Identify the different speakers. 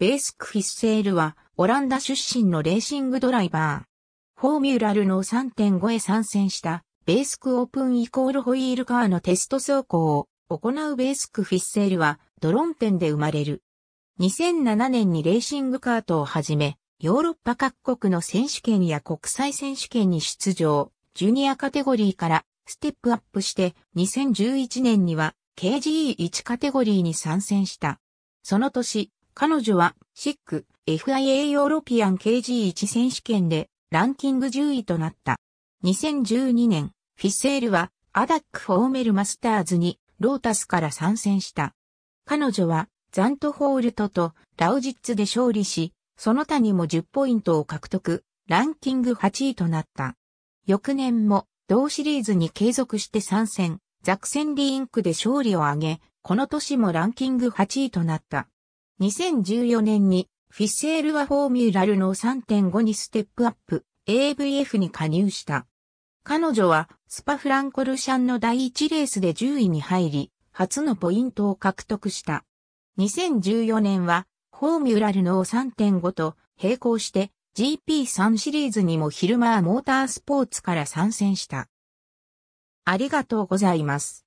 Speaker 1: ベースク・フィッセールは、オランダ出身のレーシングドライバー。フォーミュ
Speaker 2: ラルの3.5へ参戦した、ベースクオープンイコールホイールカーのテスト走行を行うベースク・フィッセールは、ドロンペンで生まれる。2007年にレーシングカートをはじめ、ヨーロッパ各国の選手権や国際選手権に出場、ジュニアカテゴリーからステップアップして2011年には KGE1 カテゴリーに参戦した。その年、彼女は、シック FIA ヨーロピアン KG1 選手権でランキング10位となった。2012年、フィッセールはアダックフォーメルマスターズにロータスから参戦した。彼女はザントホールトとラウジッツで勝利し、その他にも10ポイントを獲得、ランキング8位となった。翌年も同シリーズに継続して参戦、ザクセンリーンクで勝利を挙げ、この年もランキング8位となった。2014年にフィッセールはフォーミュラルの3.5にステップアップ AVF に加入した。彼女はスパフランコルシャンの第1レースで10位に入り、初のポイントを獲得した。2014年はフォーミュラルの3.5と並行して GP3 シリーズにも昼間モー
Speaker 1: タースポーツから参戦した。ありがとうございます。